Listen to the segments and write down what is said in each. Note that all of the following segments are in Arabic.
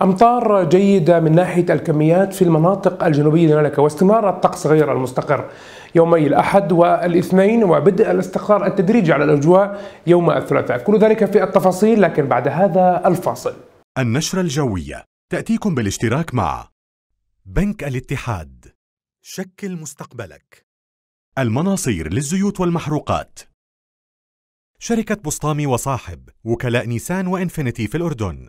أمطار جيدة من ناحية الكميات في المناطق الجنوبية للمملكة واستمرار الطقس غير المستقر يومي الأحد والاثنين وبدء الاستقرار التدريجي على الأجواء يوم الثلاثاء كل ذلك في التفاصيل لكن بعد هذا الفاصل النشرة الجوية تأتيكم بالاشتراك مع بنك الاتحاد شكل مستقبلك المناصير للزيوت والمحروقات شركة بسطامي وصاحب وكلاء نيسان وإنفينيتي في الأردن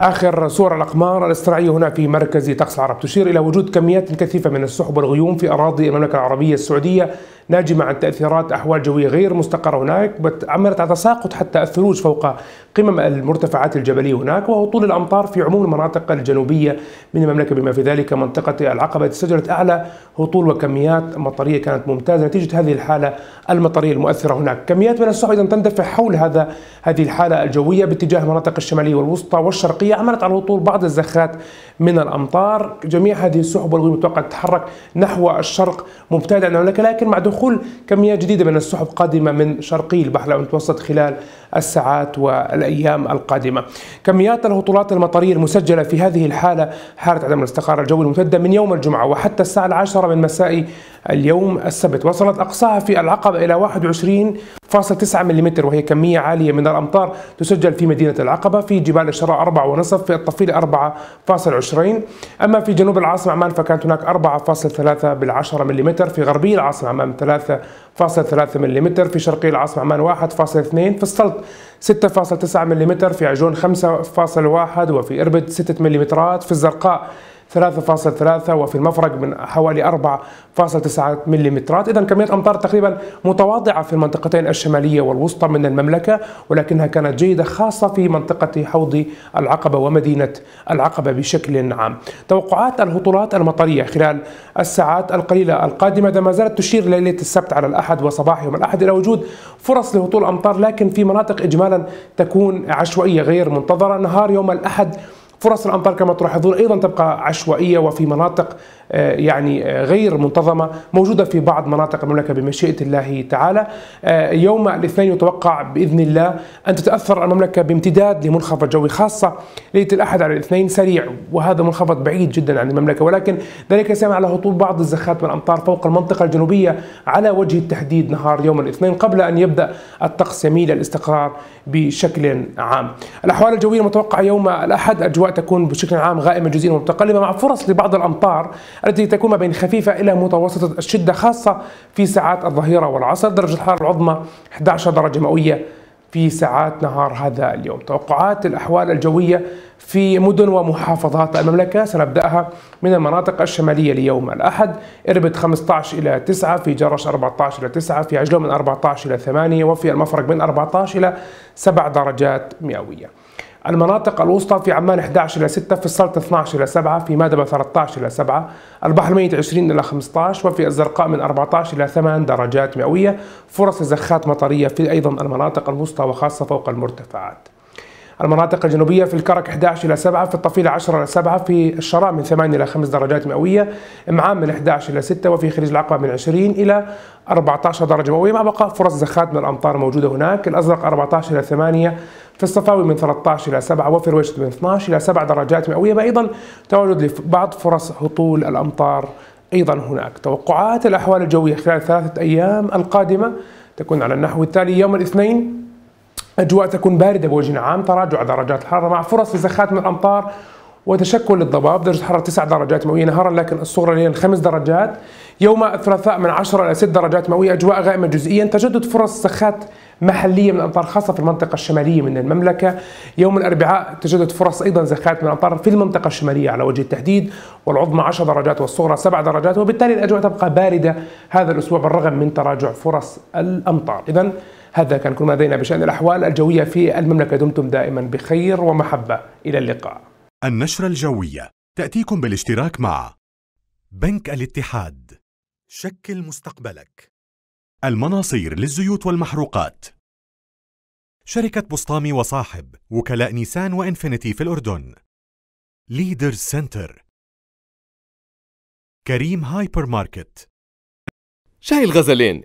آخر صور الأقمار الاصطناعية هنا في مركز طقس العرب تشير إلى وجود كميات كثيفة من السحب والغيوم في أراضي المملكة العربية السعودية ناجمة عن تأثيرات أحوال جوية غير مستقرة هناك عملت على تساقط حتى الثلوج فوق قمم المرتفعات الجبلية هناك وهطول الأمطار في عموم المناطق الجنوبية من المملكة بما في ذلك منطقة العقبة سجلت أعلى هطول وكميات مطرية كانت ممتازة نتيجة هذه الحالة المطرية المؤثرة هناك كميات من السحب أيضا تندفع حول هذا هذه الحالة الجوية باتجاه المناطق الشمالية والوسطى والشرقية عملت على هطول بعض الزخات من الأمطار جميع هذه السحب والغيوم متوقع تتحرك نحو الشرق مبتعدة عن المملكة لكن مع دخول دخول كميات جديدة من السحب قادمة من شرقي البحر المتوسط خلال الساعات والأيام القادمة كميات الهطولات المطرية المسجلة في هذه الحالة حالة عدم الاستقرار الجوي الممتدة من يوم الجمعة وحتى الساعة العاشرة من مساء اليوم السبت وصلت أقصاها في العقبة إلى 21.9 ملم وهي كمية عالية من الأمطار تسجل في مدينة العقبة في جبال الشراء 4.5 في الطفيل 4.20 أما في جنوب العاصمة عمان فكانت هناك 4.3 بالعشرة ملم في غربي العاصمة عمان 3.3 ملم في شرقي العاصمة عمان 1.2 في السلط 6.9 ملم في عجون 5.1 وفي إربد 6 ملم في الزرقاء 3.3 وفي المفرق من حوالي 4.9 ملم إذا كمية أمطار تقريبا متواضعة في المنطقتين الشمالية والوسطى من المملكة ولكنها كانت جيدة خاصة في منطقة حوض العقبة ومدينة العقبة بشكل عام توقعات الهطولات المطرية خلال الساعات القليلة القادمة ما زالت تشير ليلة السبت على الأحد وصباح يوم الأحد إلى وجود فرص لهطول أمطار لكن في مناطق إجمالا تكون عشوائية غير منتظرة نهار يوم الأحد فرص الامطار كما تلاحظون ايضا تبقى عشوائيه وفي مناطق آه، يعني آه، غير منتظمه موجوده في بعض مناطق المملكه بمشيئه الله تعالى آه، يوم الاثنين يتوقع باذن الله ان تتاثر المملكه بامتداد لمنخفض جوي خاصه ليله الاحد على الاثنين سريع وهذا منخفض بعيد جدا عن المملكه ولكن ذلك ساهم على هطول بعض الزخات والامطار فوق المنطقه الجنوبيه على وجه التحديد نهار يوم الاثنين قبل ان يبدا الطقس يميل للاستقرار بشكل عام. الاحوال الجويه المتوقعه يوم الاحد اجواء تكون بشكل عام غائمة جزئيا ومتقلبة مع فرص لبعض الأمطار التي تكون ما بين خفيفة إلى متوسطة الشدة خاصة في ساعات الظهيرة والعصر درجة الحرارة العظمى 11 درجة مئوية في ساعات نهار هذا اليوم توقعات الأحوال الجوية في مدن ومحافظات المملكة سنبدأها من المناطق الشمالية ليوم الأحد إربد 15 إلى 9 في جرش 14 إلى 9 في عجلون من 14 إلى 8 وفي المفرق من 14 إلى 7 درجات مئوية المناطق الوسطى في عمان 11 إلى 6 في السلطة 12 إلى 7 في مادبة 13 إلى 7 البحر الميت 20 إلى 15 وفي الزرقاء من 14 إلى 8 درجات مئوية فرص زخات مطرية في أيضا المناطق الوسطى وخاصة فوق المرتفعات المناطق الجنوبية في الكرك 11 إلى 7 في الطفيلة 10 إلى 7 في الشراء من 8 إلى 5 درجات مئوية معام من 11 إلى 6 وفي خليج العقبة من 20 إلى 14 درجة مئوية مع بقاء فرص زخات من الأمطار موجودة هناك الأزرق 14 إلى 8 في الصفاوي من 13 إلى 7 وفي رويشت من 12 إلى 7 درجات مئوية وأيضا تواجد لبعض فرص هطول الأمطار أيضا هناك توقعات الأحوال الجوية خلال ثلاثة أيام القادمة تكون على النحو التالي يوم الاثنين أجواء تكون باردة بوجه عام تراجع درجات الحرارة مع فرص لزخات من الأمطار وتشكل الضباب درجة حرارة 9 درجات مئوية نهارا لكن الصغرى ليلا 5 درجات يوم الثلاثاء من 10 إلى 6 درجات مئوية أجواء غائمة جزئيا تجدد فرص سخات محلية من الأمطار خاصة في المنطقة الشمالية من المملكة يوم الأربعاء تجدد فرص أيضا زخات من الأمطار في المنطقة الشمالية على وجه التحديد والعظمى 10 درجات والصغرى 7 درجات وبالتالي الأجواء تبقى باردة هذا الأسبوع بالرغم من تراجع فرص الأمطار إذا هذا كان كل ما لدينا بشأن الأحوال الجوية في المملكة دمتم دائما بخير ومحبة إلى اللقاء النشرة الجوية تأتيكم بالاشتراك مع بنك الاتحاد شكل مستقبلك المناصير للزيوت والمحروقات شركة بسطامي وصاحب وكلاء نيسان وإنفينيتي في الأردن ليدرز سنتر كريم هايبر ماركت شاي الغزلين